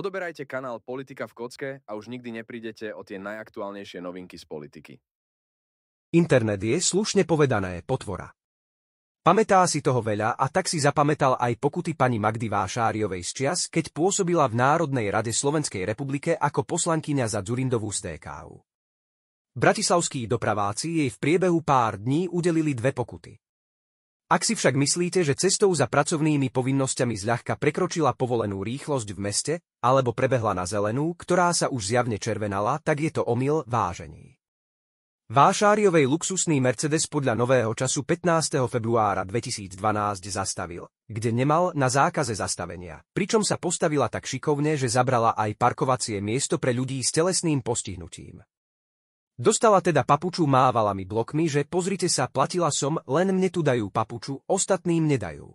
Odoberajte kanál Politika v kocke a už nikdy neprídete o tie najaktuálnejšie novinky z politiky. Internet je slušne povedané potvora. Pamätá si toho veľa a tak si zapamätal aj pokuty pani Magdy Vášáriovej z čias, keď pôsobila v Národnej rade Slovenskej republike ako poslankyňa za Dzurindovú stékávu. Bratislavskí dopraváci jej v priebehu pár dní udelili dve pokuty. Ak si však myslíte, že cestou za pracovnými povinnosťami zľahka prekročila povolenú rýchlosť v meste, alebo prebehla na zelenú, ktorá sa už zjavne červenala, tak je to omyl vážení. Vášáriovej luxusný Mercedes podľa nového času 15. februára 2012 zastavil, kde nemal na zákaze zastavenia, pričom sa postavila tak šikovne, že zabrala aj parkovacie miesto pre ľudí s telesným postihnutím. Dostala teda papuču mávalami blokmi, že pozrite sa, platila som, len mne tu dajú papuču, ostatným nedajú.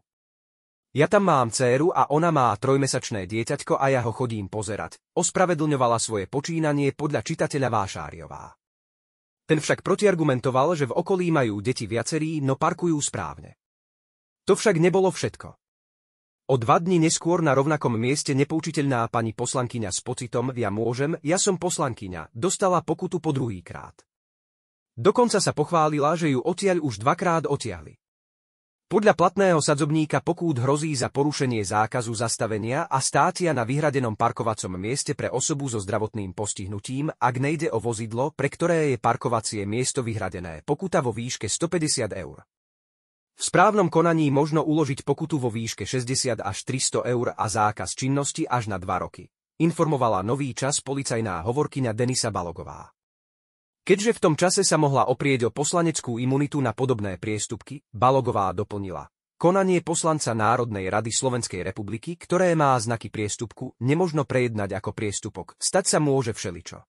Ja tam mám céru a ona má trojmesačné dieťaťko a ja ho chodím pozerať, ospravedlňovala svoje počínanie podľa čitateľa Vášáriová. Ten však protiargumentoval, že v okolí majú deti viacerí, no parkujú správne. To však nebolo všetko. O dva dní neskôr na rovnakom mieste nepoučiteľná pani poslankyňa s pocitom ja môžem, ja som poslankyňa, dostala pokutu po druhý krát. Dokonca sa pochválila, že ju odtiaľ už dvakrát otiahli. Podľa platného sadzobníka pokút hrozí za porušenie zákazu zastavenia a státia na vyhradenom parkovacom mieste pre osobu so zdravotným postihnutím, ak nejde o vozidlo, pre ktoré je parkovacie miesto vyhradené, pokuta vo výške 150 eur. V správnom konaní možno uložiť pokutu vo výške 60 až 300 eur a zákaz činnosti až na 2 roky, informovala nový čas policajná hovorkyňa Denisa Balogová. Keďže v tom čase sa mohla oprieť o poslaneckú imunitu na podobné priestupky, Balogová doplnila. Konanie poslanca Národnej rady Slovenskej republiky, ktoré má znaky priestupku, nemožno prejednať ako priestupok, stať sa môže všeličo.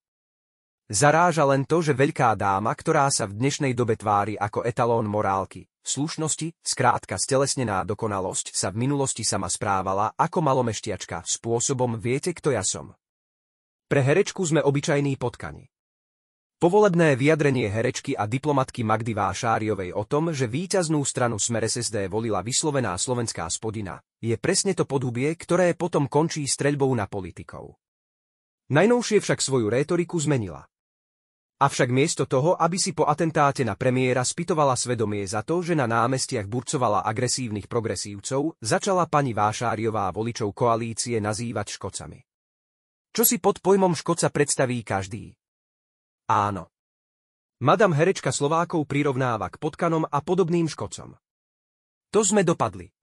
Zaráža len to, že veľká dáma, ktorá sa v dnešnej dobe tvári ako etalón morálky, slušnosti, skrátka stelesnená dokonalosť sa v minulosti sama správala ako malomeštiačka spôsobom viete kto ja som. Pre herečku sme obyčajní potkani. Povolebné vyjadrenie herečky a diplomatky Magdy Vášáriovej o tom, že víťaznú stranu Smer SSD volila vyslovená slovenská spodina, je presne to podhubie, ktoré potom končí streľbou na politikov. Najnovšie však svoju rétoriku zmenila. Avšak miesto toho, aby si po atentáte na premiéra spytovala svedomie za to, že na námestiach burcovala agresívnych progresívcov, začala pani Vášáriová voličov koalície nazývať škocami. Čo si pod pojmom škoca predstaví každý? Áno. Madam herečka Slovákov prirovnáva k potkanom a podobným škocom. To sme dopadli.